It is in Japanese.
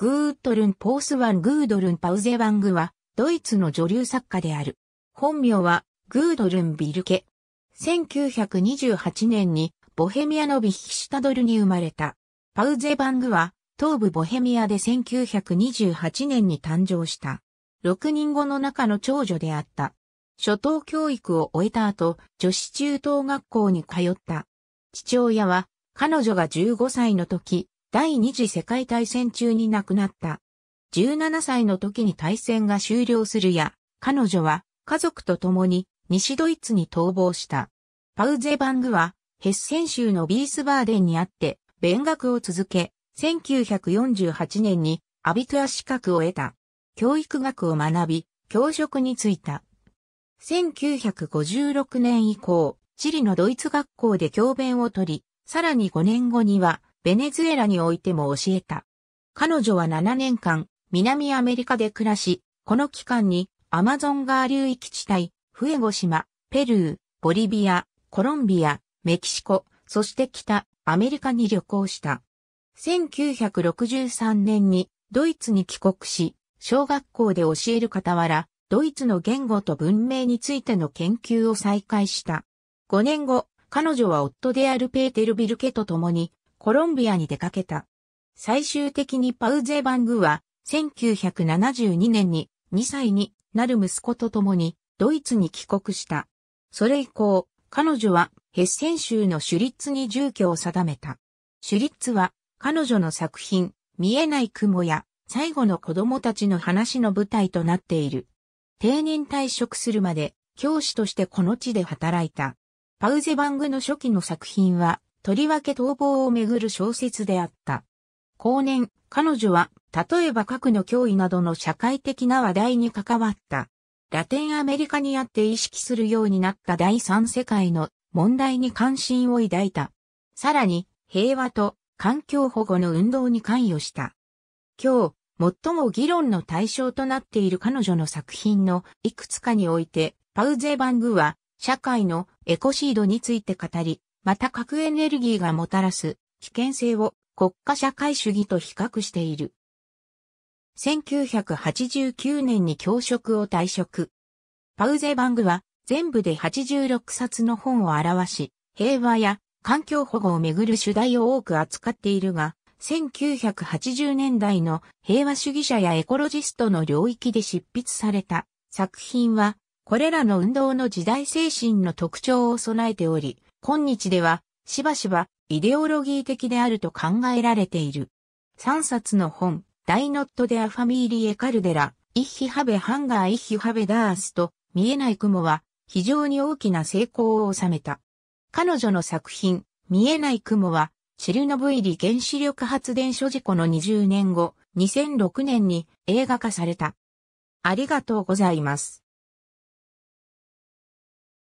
グートルン・ポースワン・グードルン・パウゼワングは、ドイツの女流作家である。本名は、グードルン・ビルケ。1928年に、ボヘミアのビヒシュタドルに生まれた。パウゼバングは、東部ボヘミアで1928年に誕生した。6人後の中の長女であった。初等教育を終えた後、女子中等学校に通った。父親は、彼女が15歳の時、第二次世界大戦中に亡くなった。17歳の時に大戦が終了するや、彼女は家族と共に西ドイツに逃亡した。パウゼバングはヘッセン州のビースバーデンにあって勉学を続け、1948年にアビトゥア資格を得た。教育学を学び、教職に就いた。1956年以降、チリのドイツ学校で教鞭を取り、さらに5年後にはベネズエラにおいても教えた。彼女は7年間、南アメリカで暮らし、この期間にアマゾン川流域地帯、フエゴ島、ペルー、ボリビア、コロンビア、メキシコ、そして北アメリカに旅行した。1963年にドイツに帰国し、小学校で教える傍ら、ドイツの言語と文明についての研究を再開した。5年後、彼女は夫であるペーテル・ビルケと共にコロンビアに出かけた。最終的にパウゼバングは1972年に2歳になる息子と共にドイツに帰国した。それ以降、彼女はヘッセン州のシュリッツに住居を定めた。シュリッツは彼女の作品、見えない雲や最後の子供たちの話の舞台となっている。定年退職するまで教師としてこの地で働いた。パウゼバングの初期の作品はとりわけ逃亡をめぐる小説であった。後年、彼女は、例えば核の脅威などの社会的な話題に関わった。ラテンアメリカにあって意識するようになった第三世界の問題に関心を抱いた。さらに、平和と環境保護の運動に関与した。今日、最も議論の対象となっている彼女の作品のいくつかにおいて、パウゼバングは社会のエコシードについて語り、また核エネルギーがもたらす危険性を国家社会主義と比較している。1989年に教職を退職。パウゼバングは全部で86冊の本を表し、平和や環境保護をめぐる主題を多く扱っているが、1980年代の平和主義者やエコロジストの領域で執筆された作品は、これらの運動の時代精神の特徴を備えており、今日では、しばしば、イデオロギー的であると考えられている。3冊の本、ダイノットデアファミリエカルデラ、イッヒハベハンガーイッヒハベダースと、見えない雲は、非常に大きな成功を収めた。彼女の作品、見えない雲は、チルノブイリ原子力発電所事故の20年後、2006年に映画化された。ありがとうございます。